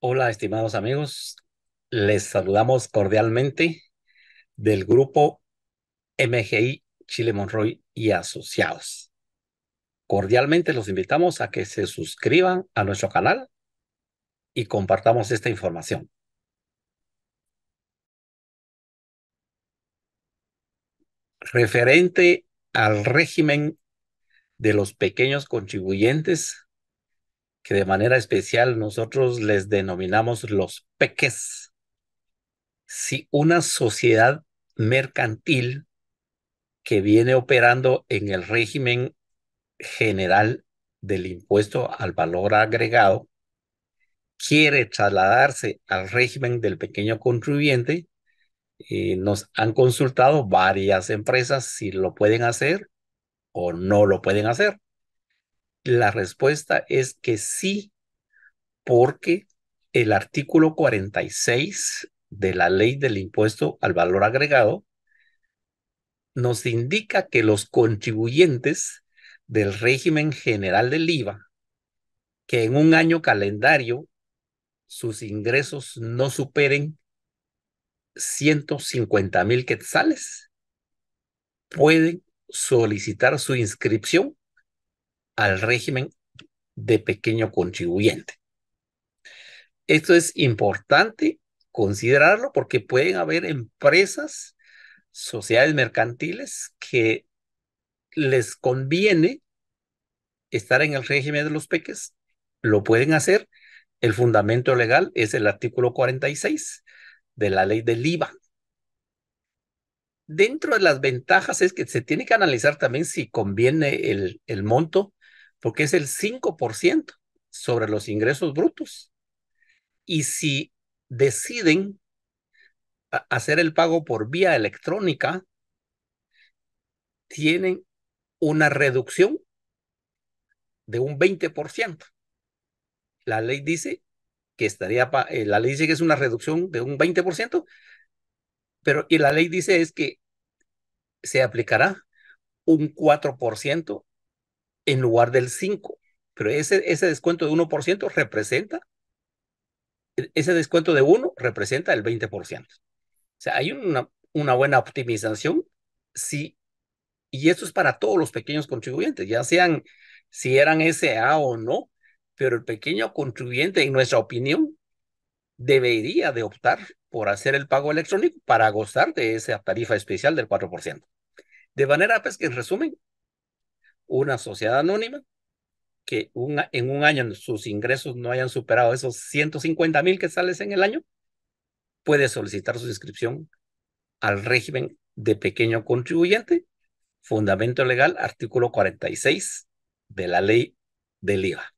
Hola, estimados amigos. Les saludamos cordialmente del grupo MGI Chile Monroy y Asociados. Cordialmente los invitamos a que se suscriban a nuestro canal y compartamos esta información. Referente al régimen de los pequeños contribuyentes que de manera especial nosotros les denominamos los peques. Si una sociedad mercantil que viene operando en el régimen general del impuesto al valor agregado quiere trasladarse al régimen del pequeño contribuyente, eh, nos han consultado varias empresas si lo pueden hacer o no lo pueden hacer. La respuesta es que sí, porque el artículo 46 de la ley del impuesto al valor agregado nos indica que los contribuyentes del régimen general del IVA, que en un año calendario sus ingresos no superen 150 mil quetzales, pueden solicitar su inscripción al régimen de pequeño contribuyente. Esto es importante considerarlo porque pueden haber empresas, sociedades mercantiles que les conviene estar en el régimen de los peques, lo pueden hacer. El fundamento legal es el artículo 46 de la ley del IVA. Dentro de las ventajas es que se tiene que analizar también si conviene el, el monto porque es el 5% sobre los ingresos brutos. Y si deciden hacer el pago por vía electrónica, tienen una reducción de un 20%. La ley dice que estaría, eh, la ley dice que es una reducción de un 20%, pero y la ley dice es que se aplicará un 4% en lugar del 5. Pero ese, ese descuento de 1% representa, ese descuento de 1 representa el 20%. O sea, hay una, una buena optimización sí, y esto es para todos los pequeños contribuyentes, ya sean si eran SA o no, pero el pequeño contribuyente, en nuestra opinión, debería de optar por hacer el pago electrónico para gozar de esa tarifa especial del 4%. De manera, pues, que en resumen, una sociedad anónima que en un año sus ingresos no hayan superado esos 150 mil que sales en el año, puede solicitar su inscripción al régimen de pequeño contribuyente, fundamento legal, artículo 46 de la ley del IVA.